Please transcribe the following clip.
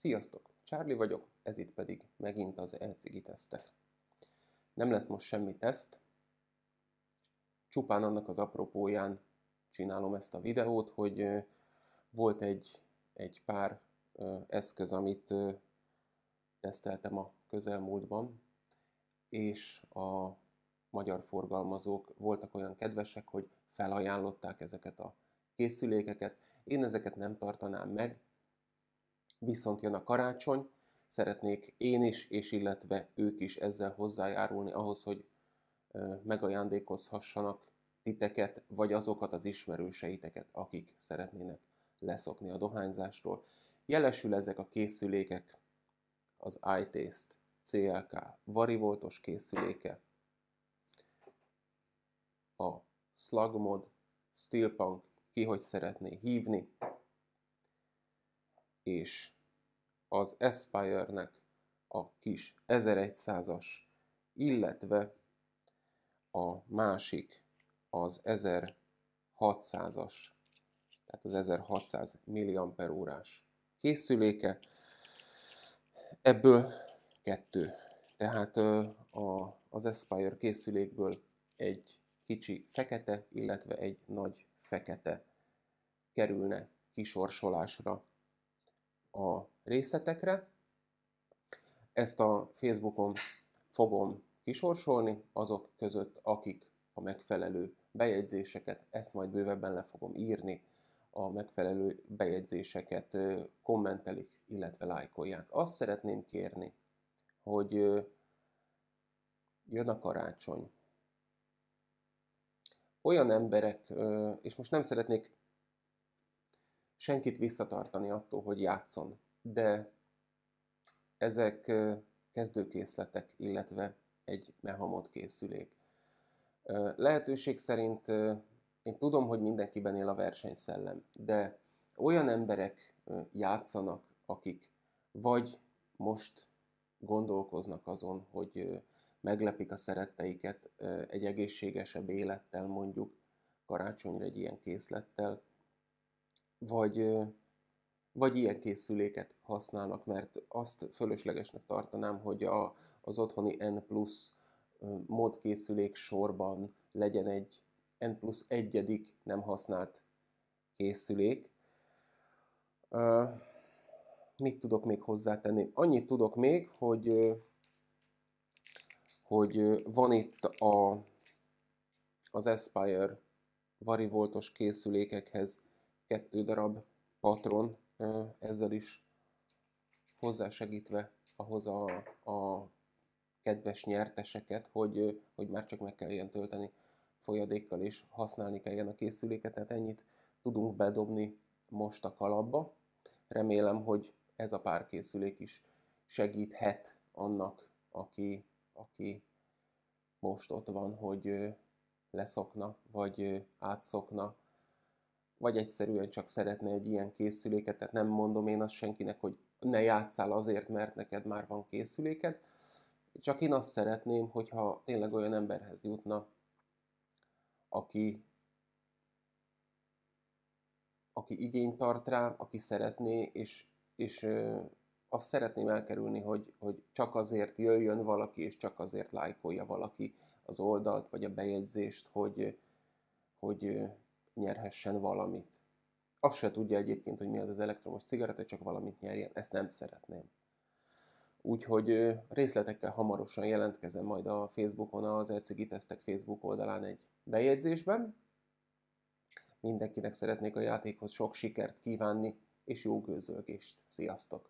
Sziasztok! Charlie vagyok, ez itt pedig megint az elcigi tesztek. Nem lesz most semmi teszt, csupán annak az apropóján csinálom ezt a videót, hogy volt egy, egy pár eszköz, amit teszteltem a közelmúltban, és a magyar forgalmazók voltak olyan kedvesek, hogy felajánlották ezeket a készülékeket. Én ezeket nem tartanám meg, viszont jön a karácsony, szeretnék én is, és illetve ők is ezzel hozzájárulni ahhoz, hogy megajándékozhassanak titeket, vagy azokat az ismerőseiteket, akik szeretnének leszokni a dohányzástól. Jelesül ezek a készülékek az iTaste CLK varivoltos készüléke, a Slugmod, Steelpunk, ki hogy szeretné hívni, és az Aspire-nek a kis 1100-as, illetve a másik az 1600-as, tehát az 1600 mAh-órás készüléke. Ebből kettő. Tehát a, az Aspire készülékből egy kicsi fekete, illetve egy nagy fekete kerülne kisorsolásra a részletekre. Ezt a Facebookon fogom kisorsolni azok között, akik a megfelelő bejegyzéseket, ezt majd bővebben le fogom írni, a megfelelő bejegyzéseket kommentelik, illetve lájkolják. Azt szeretném kérni, hogy jön a karácsony. Olyan emberek, és most nem szeretnék senkit visszatartani attól, hogy játszon. De ezek kezdőkészletek, illetve egy mehamod készülék. Lehetőség szerint én tudom, hogy mindenkiben él a versenyszellem, de olyan emberek játszanak, akik vagy most gondolkoznak azon, hogy meglepik a szeretteiket egy egészségesebb élettel, mondjuk karácsonyra egy ilyen készlettel, vagy, vagy ilyen készüléket használnak, mert azt fölöslegesnek tartanám, hogy a, az otthoni N plusz mod készülék sorban legyen egy N plusz egyedik nem használt készülék. Uh, mit tudok még hozzátenni? Annyit tudok még, hogy, hogy van itt a, az Aspire varivoltos készülékekhez kettő darab patron ezzel is hozzásegítve ahhoz a, a kedves nyerteseket, hogy, hogy már csak meg ilyen tölteni folyadékkal és használni ilyen a készüléket, tehát ennyit tudunk bedobni most a kalapba. Remélem, hogy ez a pár készülék is segíthet annak, aki, aki most ott van, hogy leszokna, vagy átszokna vagy egyszerűen csak szeretne egy ilyen készüléket, tehát nem mondom én azt senkinek, hogy ne játszál azért, mert neked már van készüléked, csak én azt szeretném, hogyha tényleg olyan emberhez jutna, aki, aki igényt tart rá, aki szeretné, és, és azt szeretném elkerülni, hogy, hogy csak azért jöjjön valaki, és csak azért lájkolja valaki az oldalt, vagy a bejegyzést, hogy, hogy nyerhessen valamit. Azt se tudja egyébként, hogy mi az az elektromos cigaretta, csak valamit nyerjen. Ezt nem szeretném. Úgyhogy részletekkel hamarosan jelentkezem majd a Facebookon, az ECG tesztek Facebook oldalán egy bejegyzésben. Mindenkinek szeretnék a játékhoz sok sikert kívánni, és jó gőzölgést. Sziasztok!